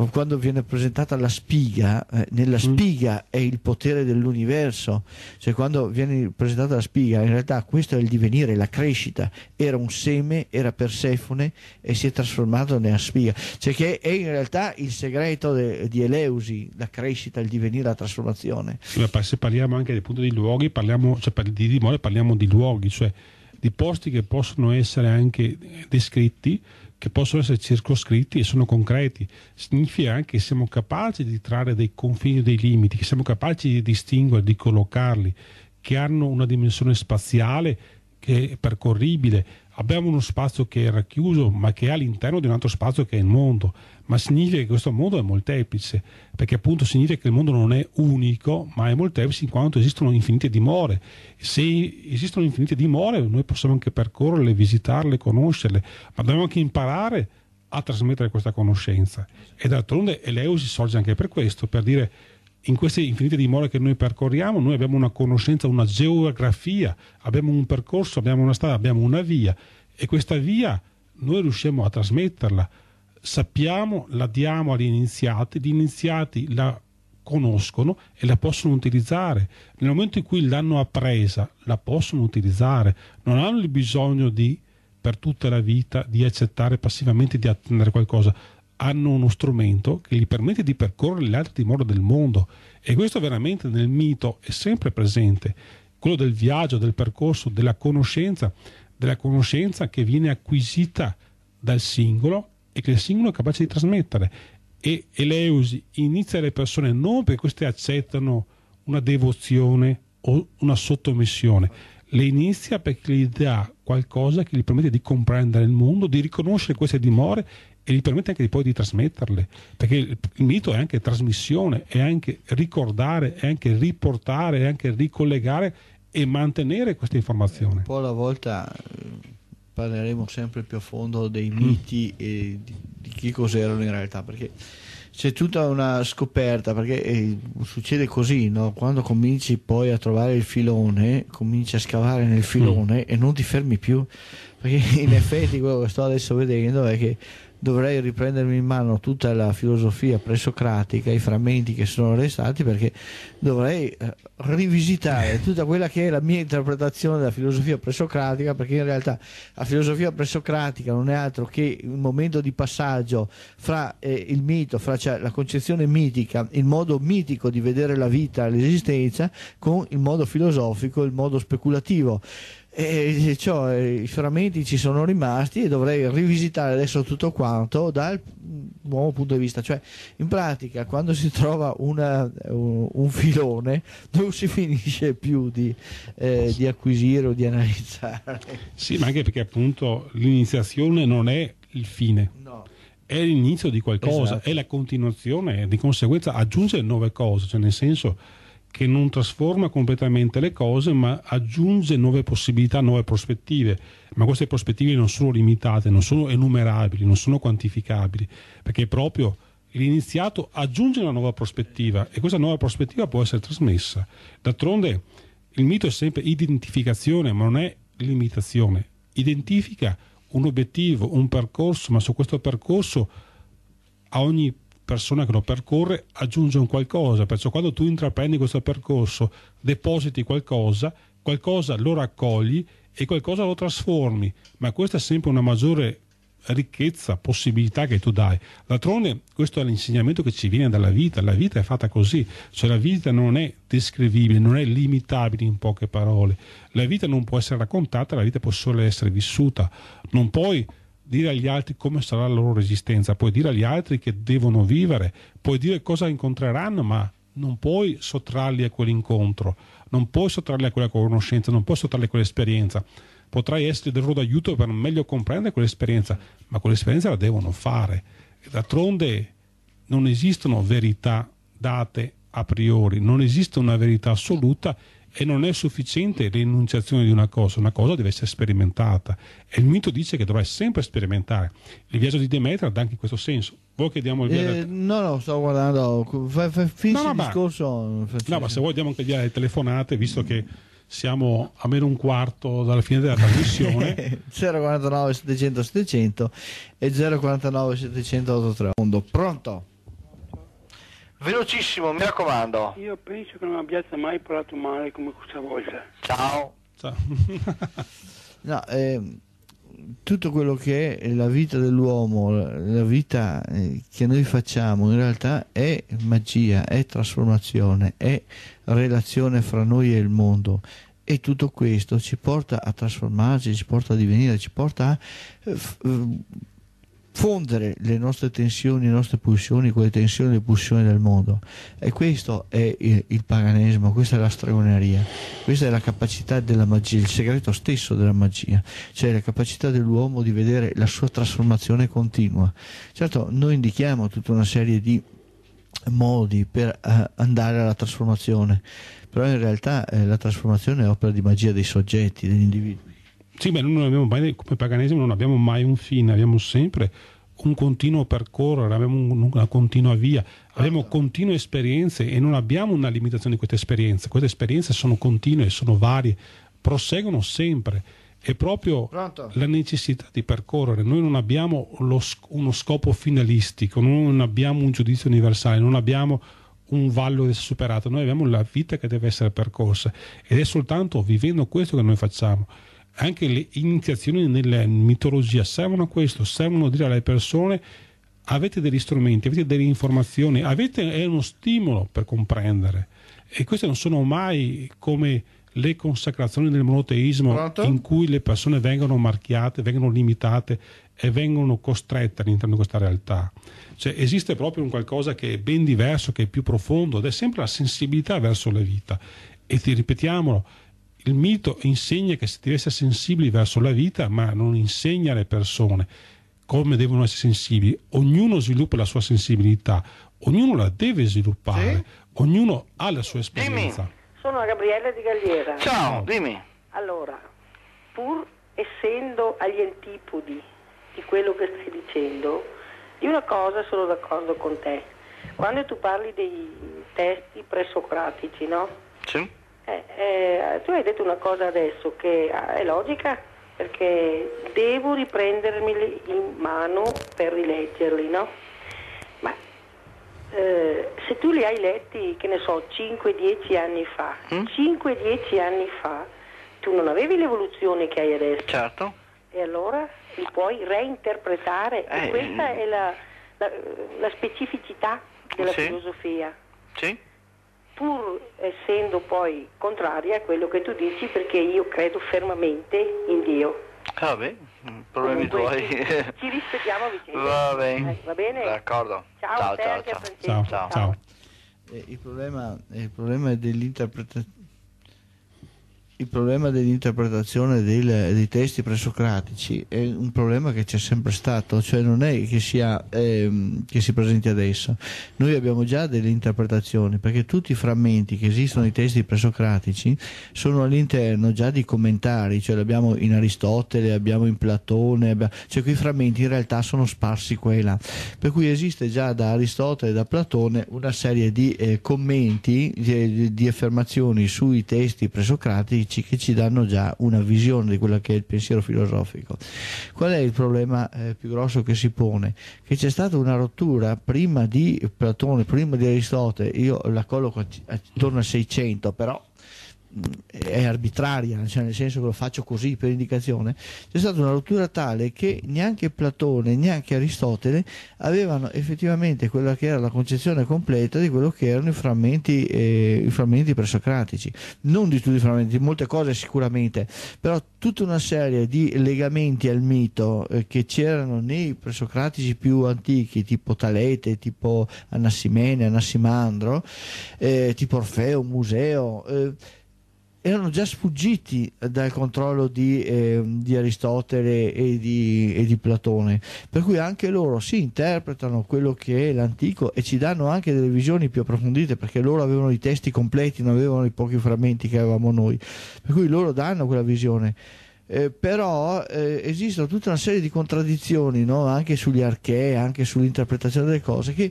quando viene presentata la spiga, eh, nella mm. spiga è il potere dell'universo, cioè quando viene presentata la spiga, in realtà questo è il divenire, la crescita, era un seme, era Persefone e si è trasformato nella spiga, cioè che è in realtà il segreto de, di Eleusi, la crescita, il divenire, la trasformazione. Se parliamo anche del punto di luoghi, parliamo, cioè, di dimore parliamo di luoghi, cioè di posti che possono essere anche descritti che possono essere circoscritti e sono concreti. Significa anche che siamo capaci di trarre dei confini, e dei limiti, che siamo capaci di distinguere, di collocarli, che hanno una dimensione spaziale che è percorribile, abbiamo uno spazio che è racchiuso ma che è all'interno di un altro spazio che è il mondo, ma significa che questo mondo è molteplice, perché appunto significa che il mondo non è unico, ma è molteplice in quanto esistono infinite dimore. Se esistono infinite dimore noi possiamo anche percorrerle, visitarle, conoscerle, ma dobbiamo anche imparare a trasmettere questa conoscenza. E d'altronde Eleusi sorge anche per questo, per dire in queste infinite dimore che noi percorriamo, noi abbiamo una conoscenza, una geografia, abbiamo un percorso, abbiamo una strada, abbiamo una via e questa via noi riusciamo a trasmetterla, sappiamo, la diamo agli iniziati, gli iniziati la conoscono e la possono utilizzare. Nel momento in cui l'hanno appresa, la possono utilizzare, non hanno il bisogno di per tutta la vita di accettare passivamente di attendere qualcosa hanno uno strumento che gli permette di percorrere le altre dimore del mondo e questo veramente nel mito è sempre presente, quello del viaggio, del percorso, della conoscenza, della conoscenza che viene acquisita dal singolo e che il singolo è capace di trasmettere. E Eleusi inizia le persone non perché queste accettano una devozione o una sottomissione, le inizia perché gli dà qualcosa che gli permette di comprendere il mondo, di riconoscere queste dimore e gli permette anche di poi di trasmetterle, perché il, il mito è anche trasmissione, è anche ricordare, è anche riportare, è anche ricollegare e mantenere questa informazione. Un po' alla volta eh, parleremo sempre più a fondo dei mm. miti e di, di chi cos'erano in realtà, perché c'è tutta una scoperta, perché eh, succede così, no? quando cominci poi a trovare il filone, cominci a scavare nel filone mm. e non ti fermi più, perché in effetti quello che sto adesso vedendo è che dovrei riprendermi in mano tutta la filosofia presocratica, i frammenti che sono restati, perché dovrei eh, rivisitare *laughs* tutta quella che è la mia interpretazione della filosofia presocratica, perché in realtà la filosofia presocratica non è altro che il momento di passaggio fra eh, il mito, fra cioè, la concezione mitica, il modo mitico di vedere la vita, l'esistenza, con il modo filosofico, il modo speculativo e cioè, i frammenti ci sono rimasti e dovrei rivisitare adesso tutto quanto dal nuovo punto di vista cioè in pratica quando si trova una, un, un, filone non si finisce più di, eh, di acquisire o di analizzare sì ma anche perché appunto l'iniziazione non è il fine no è l'inizio di qualcosa, esatto. è la continuazione, di conseguenza aggiunge nuove cose, cioè nel senso che non trasforma completamente le cose, ma aggiunge nuove possibilità, nuove prospettive. Ma queste prospettive non sono limitate, non sono enumerabili, non sono quantificabili, perché proprio l'iniziato aggiunge una nuova prospettiva e questa nuova prospettiva può essere trasmessa. D'altronde il mito è sempre identificazione, ma non è limitazione. Identifica un obiettivo, un percorso, ma su questo percorso a ogni persona che lo percorre aggiunge un qualcosa, perciò quando tu intraprendi questo percorso, depositi qualcosa, qualcosa lo raccogli e qualcosa lo trasformi, ma questa è sempre una maggiore ricchezza, possibilità che tu dai. D'altronde questo è l'insegnamento che ci viene dalla vita, la vita è fatta così, cioè la vita non è descrivibile, non è limitabile in poche parole, la vita non può essere raccontata, la vita può solo essere vissuta, non puoi dire agli altri come sarà la loro resistenza, puoi dire agli altri che devono vivere, puoi dire cosa incontreranno, ma non puoi sottrarli a quell'incontro, non puoi sottrarli a quella conoscenza, non puoi sottrarli a quell'esperienza. Potrai essere del loro d'aiuto per meglio comprendere quell'esperienza, ma quell'esperienza la devono fare. D'altronde non esistono verità date a priori, non esiste una verità assoluta e non è sufficiente l'enunciazione di una cosa, una cosa deve essere sperimentata e il mito dice che dovrai sempre sperimentare. Il viaggio di Demetra dà anche in questo senso. Vuoi che diamo il eh, viaggio? Eh, no, no, sto guardando, fai, fai, finisci no, il discorso. Faccio... No, ma se vuoi diamo anche via le telefonate, visto che siamo a meno un quarto dalla fine della trasmissione 049 700 700 e 049 700 83 pronto Velocissimo, mi raccomando. Io penso che non abbiate mai parlato male come questa volta. Ciao. Ciao. *laughs* no, eh, tutto quello che è la vita dell'uomo, la vita eh, che noi facciamo in realtà è magia, è trasformazione, è relazione fra noi e il mondo e tutto questo ci porta a trasformarci, ci porta a divenire, ci porta a eh, eh, fondere le nostre tensioni, le nostre pulsioni con le tensioni e le pulsioni del mondo. E questo è il, il paganesimo, questa è la stregoneria, questa è la capacità della magia, il segreto stesso della magia, cioè la capacità dell'uomo di vedere la sua trasformazione continua. Certo, noi indichiamo tutta una serie di modi per uh, andare alla trasformazione, però in realtà eh, la trasformazione è opera di magia dei soggetti, degli individui. Sì, beh, noi mai, come paganesimo non abbiamo mai un fine, abbiamo sempre un continuo percorrere, abbiamo una continua via, abbiamo ah. continue esperienze e non abbiamo una limitazione di queste esperienze. Queste esperienze sono continue, sono varie, proseguono sempre. È proprio Pronto? la necessità di percorrere. Noi non abbiamo lo, uno scopo finalistico, non abbiamo un giudizio universale, non abbiamo un vallo superato, noi abbiamo la vita che deve essere percorsa ed è soltanto vivendo questo che noi facciamo anche le iniziazioni nella mitologia servono a questo, servono a dire alle persone avete degli strumenti, avete delle informazioni, avete è uno stimolo per comprendere e queste non sono mai come le consacrazioni del monoteismo Pronto? in cui le persone vengono marchiate, vengono limitate e vengono costrette all'interno di questa realtà. Cioè esiste proprio un qualcosa che è ben diverso, che è più profondo ed è sempre la sensibilità verso la vita. E ti ripetiamolo, il mito insegna che si deve essere sensibili verso la vita, ma non insegna alle persone come devono essere sensibili. Ognuno sviluppa la sua sensibilità, ognuno la deve sviluppare, sì? ognuno ha la sua esperienza. Dimmi. Sono Gabriella Di Galliera. Ciao, dimmi. Allora, pur essendo agli antipodi di quello che stai dicendo, di una cosa sono d'accordo con te. Quando tu parli dei testi presocratici, no? Sì eh, eh, tu hai detto una cosa adesso che ah, è logica, perché devo riprendermeli in mano per rileggerli, no? Ma eh, se tu li hai letti, che ne so, 5-10 anni fa, mm? 5-10 anni fa, tu non avevi l'evoluzione che hai adesso. Certo. E allora li puoi reinterpretare e eh, questa mm. è la, la, la specificità della sì. filosofia. Sì pur essendo poi contraria a quello che tu dici perché io credo fermamente in Dio. Ah beh, mm, problemi Comunque, tuoi. Ci, ci rispettiamo a vicenda. Va bene. Eh, va bene? D'accordo. Ciao, ciao, ciao, ciao. ciao. ciao. Eh, il, problema, il problema è dell'interpretazione il problema dell'interpretazione dei, dei testi presocratici è un problema che c'è sempre stato, cioè non è che, sia, ehm, che si presenti adesso. Noi abbiamo già delle interpretazioni, perché tutti i frammenti che esistono nei testi presocratici sono all'interno già di commentari, cioè li abbiamo in Aristotele, abbiamo in Platone, abbiamo... cioè quei frammenti in realtà sono sparsi qua e là. Per cui esiste già da Aristotele e da Platone una serie di eh, commenti, di, di affermazioni sui testi presocratici teorici che ci danno già una visione di quello che è il pensiero filosofico. Qual è il problema eh, più grosso che si pone? Che c'è stata una rottura prima di Platone, prima di Aristotele, io la colloco attorno al 600, però è arbitraria, cioè nel senso che lo faccio così per indicazione, c'è stata una rottura tale che neanche Platone, neanche Aristotele avevano effettivamente quella che era la concezione completa di quello che erano i frammenti, eh, i frammenti presocratici, non di tutti i frammenti, di molte cose sicuramente, però tutta una serie di legamenti al mito eh, che c'erano nei presocratici più antichi, tipo Talete, tipo Anassimene, Anassimandro, eh, tipo Orfeo, Museo, eh, erano già sfuggiti dal controllo di, eh, di Aristotele e di, e di, Platone, per cui anche loro si interpretano quello che è l'antico e ci danno anche delle visioni più approfondite perché loro avevano i testi completi, non avevano i pochi frammenti che avevamo noi, per cui loro danno quella visione. Eh, però eh, esistono tutta una serie di contraddizioni no? anche sugli archei, anche sull'interpretazione delle cose che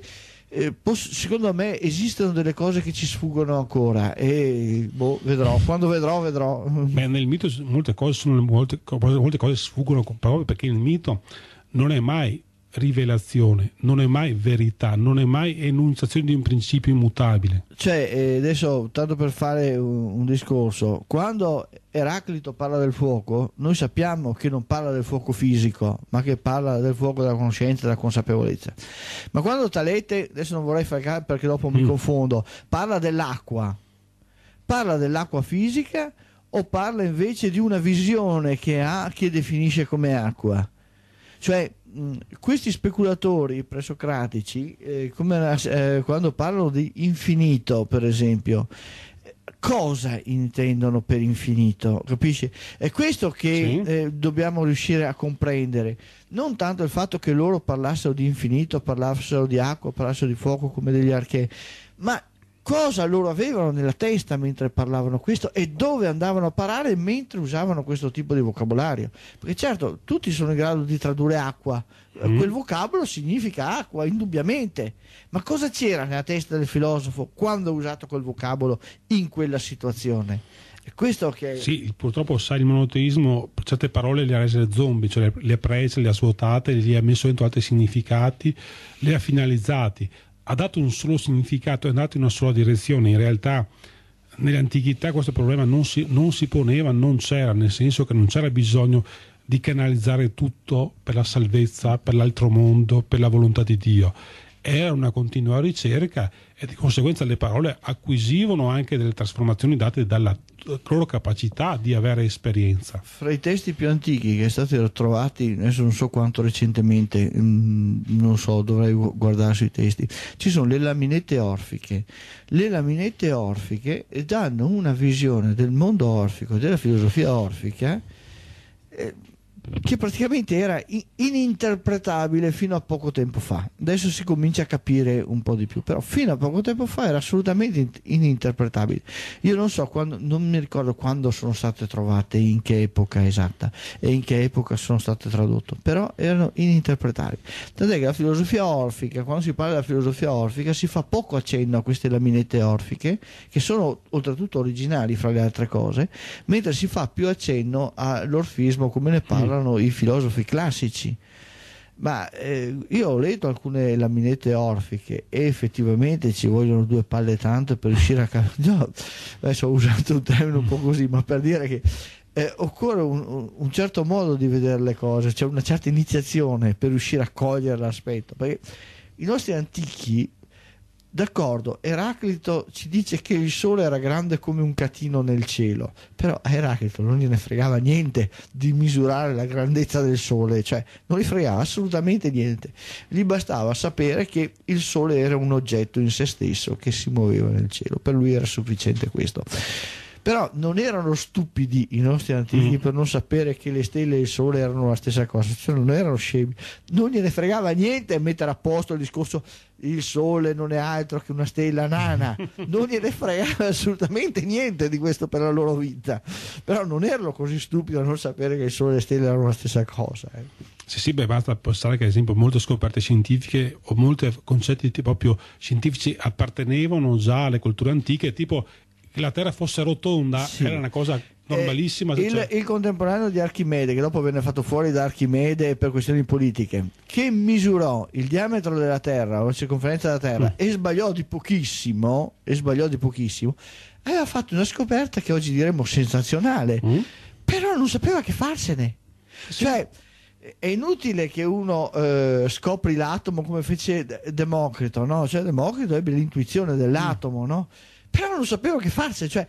eh, posso, secondo me esistono delle cose che ci sfuggono ancora e boh, vedrò, quando vedrò vedrò. *laughs* Beh, nel mito molte cose, sono, molte, molte cose sfuggono proprio perché il mito non è mai rivelazione, non è mai verità, non è mai enunciazione di un principio immutabile. Cioè, eh, adesso, tanto per fare un, discorso, quando Eraclito parla del fuoco, noi sappiamo che non parla del fuoco fisico, ma che parla del fuoco della conoscenza della consapevolezza. Ma quando Talete, adesso non vorrei fare perché dopo mm. mi confondo, parla dell'acqua, parla dell'acqua fisica o parla invece di una visione che ha che definisce come acqua? Cioè, Mm, questi speculatori presocratici, eh, come, eh, quando parlano di infinito, per esempio, cosa intendono per infinito, capisci? È questo che sì. eh, dobbiamo riuscire a comprendere, non tanto il fatto che loro parlassero di infinito, parlassero di acqua, parlassero di fuoco come degli archè, ma cosa loro avevano nella testa mentre parlavano questo e dove andavano a parare mentre usavano questo tipo di vocabolario. Perché certo, tutti sono in grado di tradurre acqua, eh, mm. quel vocabolo significa acqua, indubbiamente, ma cosa c'era nella testa del filosofo quando ha usato quel vocabolo in quella situazione? Questo che... Sì, purtroppo sai, il monoteismo certe parole le ha rese zombie, cioè le ha prese, le ha svuotate, le ha messo dentro altri significati, le ha finalizzati ha dato un solo significato, è andato in una sola direzione. In realtà nell'antichità questo problema non si, non si poneva, non c'era, nel senso che non c'era bisogno di canalizzare tutto per la salvezza, per l'altro mondo, per la volontà di Dio. Era una continua ricerca e di conseguenza le parole acquisivano anche delle trasformazioni date dalla loro capacità di avere esperienza. Fra i testi più antichi che sono stati trovati, adesso non so quanto recentemente, mm, non so, dovrei guardare sui testi, ci sono le laminette orfiche. Le laminette orfiche eh, danno una visione del mondo orfico, della filosofia orfica. Eh, che praticamente era ininterpretabile fino a poco tempo fa. Adesso si comincia a capire un po' di più, però fino a poco tempo fa era assolutamente ininterpretabile. Io non so quando, non mi ricordo quando sono state trovate, in che epoca esatta e in che epoca sono state tradotte, però erano ininterpretabili. Tant'è che la filosofia orfica, quando si parla della filosofia orfica, si fa poco accenno a queste laminette orfiche, che sono oltretutto originali fra le altre cose, mentre si fa più accenno all'orfismo come ne mm. parla erano i filosofi classici. Ma eh, io ho letto alcune laminette orfiche e effettivamente ci vogliono due palle tanto per riuscire a capire. *laughs* No, adesso ho usato un termine un po' così, ma per dire che eh, occorre un, un, certo modo di vedere le cose, c'è cioè una certa iniziazione per riuscire a cogliere l'aspetto. Perché i nostri antichi D'accordo, Eraclito ci dice che il sole era grande come un catino nel cielo, però a Eraclito non gliene fregava niente di misurare la grandezza del sole, cioè non gli fregava assolutamente niente, gli bastava sapere che il sole era un oggetto in se stesso che si muoveva nel cielo, per lui era sufficiente questo però non erano stupidi i nostri antichi mm. per non sapere che le stelle e il sole erano la stessa cosa, cioè non erano scemi, non gliene fregava niente mettere a posto il discorso il sole non è altro che una stella nana, *laughs* non gliene fregava assolutamente niente di questo per la loro vita, però non erano così stupidi a non sapere che il sole e le stelle erano la stessa cosa. Eh. Sì, sì, beh, basta pensare che ad esempio molte scoperte scientifiche o molti concetti proprio scientifici appartenevano già alle culture antiche, tipo e la Terra fosse rotonda sì. era una cosa normalissima. Eh, cioè il, il, contemporaneo di Archimede, che dopo venne fatto fuori da Archimede per questioni politiche, che misurò il diametro della Terra, o la circonferenza della Terra, mm. e sbagliò di pochissimo, e sbagliò di pochissimo, aveva fatto una scoperta che oggi diremmo sensazionale, mm. però non sapeva che farsene. Sì. Cioè, è inutile che uno eh, scopri l'atomo come fece Democrito, no? Cioè, Democrito ebbe l'intuizione dell'atomo, mm. no? però non sapeva che farsene, cioè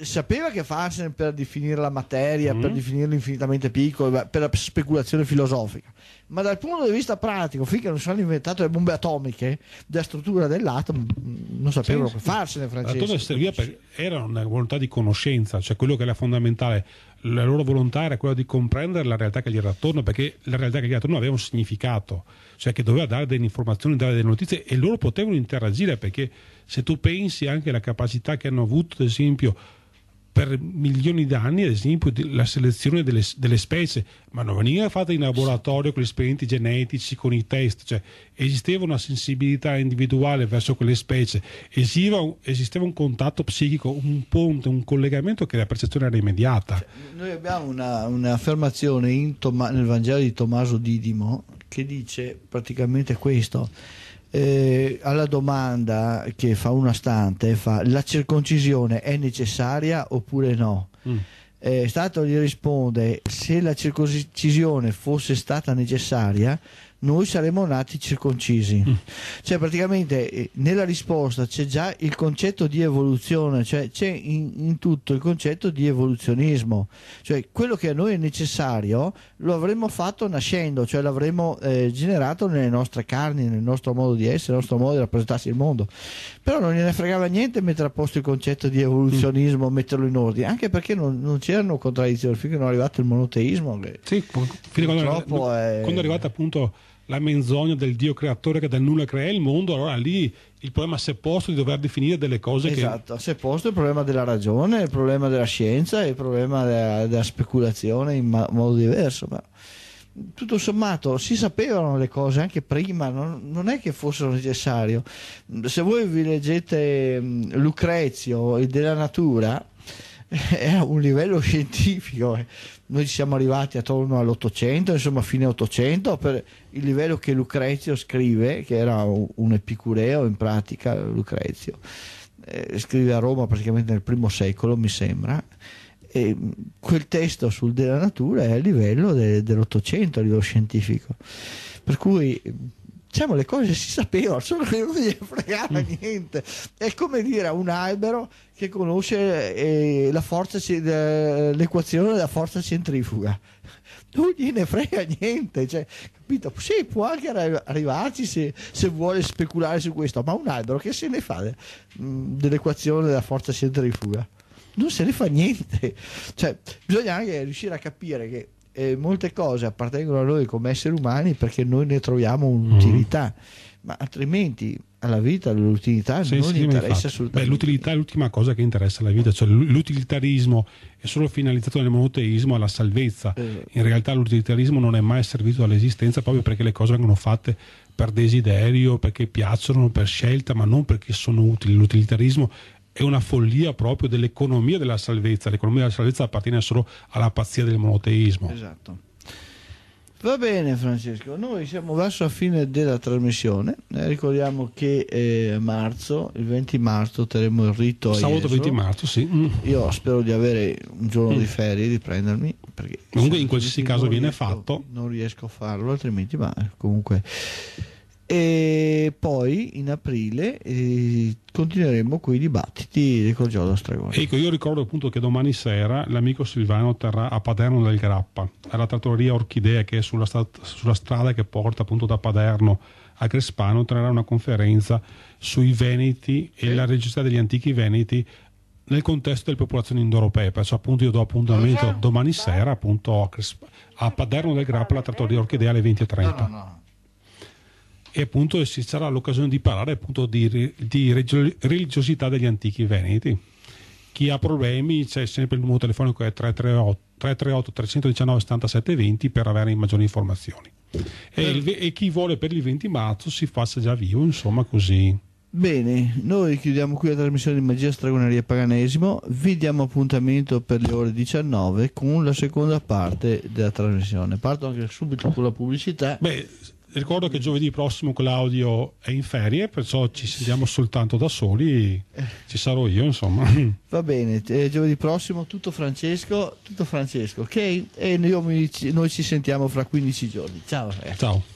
sapeva che farsene per definire la materia, mm. per definirlo infinitamente piccolo, per la speculazione filosofica ma dal punto di vista pratico, finché non si sono inventate le bombe atomiche, della struttura dell'atomo, mm, non sapevano sì, che farsene francesi. Per, era una volontà di conoscenza, cioè quello che era fondamentale. La loro volontà era quella di comprendere la realtà che gli era attorno, perché la realtà che gli era attorno aveva un significato, cioè che doveva dare delle informazioni, dare delle notizie e loro potevano interagire, perché se tu pensi anche alla capacità che hanno avuto, ad esempio, per milioni d'anni, ad esempio, la selezione delle, delle specie, ma non veniva fatta in laboratorio con gli esperimenti genetici, con i test, cioè esisteva una sensibilità individuale verso quelle specie, esisteva un, esisteva un contatto psichico, un ponte, un collegamento che la percezione era immediata. Cioè, noi abbiamo una, un'affermazione Toma, nel Vangelo di Tommaso Didimo che dice praticamente questo eh, alla domanda che fa una stante, fa la circoncisione è necessaria oppure no? Mm. Eh, Stato gli risponde se la circoncisione fosse stata necessaria noi saremmo nati circoncisi. Mm. Cioè praticamente eh, nella risposta c'è già il concetto di evoluzione, cioè c'è in, in, tutto il concetto di evoluzionismo, cioè quello che a noi è necessario lo avremmo fatto nascendo, cioè l'avremmo eh, generato nelle nostre carni, nel nostro modo di essere, nel nostro modo di rappresentarsi il mondo. Però non gliene fregava niente mettere a posto il concetto di evoluzionismo, mm. metterlo in ordine, anche perché non, non c'erano contraddizioni, finché non è arrivato il monoteismo. Che sì, fino quando, è, quando è arrivato appunto la menzogna del Dio creatore che dal nulla crea il mondo, allora lì il problema si è posto di dover definire delle cose esatto, che... Esatto, si è posto il problema della ragione, il problema della scienza, il problema della, della speculazione in ma- modo diverso, ma tutto sommato si sapevano le cose anche prima, non, non, è che fossero necessario. Se voi vi leggete Lucrezio e della natura, *laughs* è a un livello scientifico. Eh. Noi siamo arrivati attorno all'Ottocento, insomma fine Ottocento, per il livello che Lucrezio scrive, che era un epicureo in pratica, Lucrezio, eh, scrive a Roma praticamente nel primo secolo, mi sembra. E quel testo sul della natura è a livello de, dell'Ottocento, a livello scientifico. Per cui diciamo le cose si sapevano, solo che non gli fregava mm. niente. È come dire a un albero che conosce eh, forza, eh, l'equazione della forza centrifuga. Non gliene frega niente, cioè, capito? Sì, può anche arrivarci se, se, vuole speculare su questo, ma un albero che se ne fa eh, dell'equazione della forza centrifuga? Non se ne fa niente. Cioè, bisogna anche riuscire a capire che eh, molte cose appartengono a noi come esseri umani perché noi ne troviamo mhm. un'utilità, mm. ma altrimenti alla vita l'utilità sì, non sì, interessa assolutamente. Beh, l'utilità è l'ultima cosa che interessa alla vita, cioè l'utilitarismo è solo finalizzato nel monoteismo alla salvezza. Eh. In realtà l'utilitarismo non è mai servito all'esistenza proprio perché le cose vengono fatte per desiderio, perché piacciono, per scelta, ma non perché sono utili. L'utilitarismo è una follia proprio dell'economia della salvezza. L'economia della salvezza appartiene solo alla pazzia del monoteismo. Esatto. Va bene Francesco, noi siamo verso la fine della trasmissione, eh, ricordiamo che eh, marzo, il 20 marzo terremo il rito Sabato 20 marzo, sì. Mm. Io spero di avere un giorno mm. di ferie, di prendermi. Comunque in qualsiasi caso viene riesco, fatto. Non riesco a farlo, altrimenti ma eh, comunque e poi in aprile eh, continueremo continueremo i dibattiti con Giorgio Stragoni. Ecco, io ricordo appunto che domani sera l'amico Silvano terrà a Paderno del Grappa, alla trattoria Orchidea che è sulla, stat- sulla strada che porta appunto da Paderno a Crespano, terrà una conferenza sui Veneti e eh. la regista degli antichi Veneti nel contesto delle popolazioni indoeuropee. Perciò appunto io do appuntamento domani sera appunto a, Cresp- a Paderno del Grappa, alla trattoria Orchidea alle 20.30. No, no, no e appunto si sarà l'occasione di parlare appunto di, di religiosità degli antichi veneti. Chi ha problemi c'è sempre il numero telefonico che è 338, 319 7720 per avere maggiori informazioni. E, il, e chi vuole per il 20 marzo si faccia già vivo, insomma così. Bene, noi chiudiamo qui la trasmissione di Magia Stragoneria Paganesimo, vi diamo appuntamento per le ore 19 con la seconda parte della trasmissione. Parto anche subito con la pubblicità. Beh, ricordo che giovedì prossimo Claudio è in ferie, perciò ci sentiamo soltanto da soli. Ci sarò io, insomma. Va bene, eh, giovedì prossimo tutto Francesco, tutto Francesco, ok? E mi, noi ci sentiamo fra 15 giorni. Ciao ragazzi. Ciao.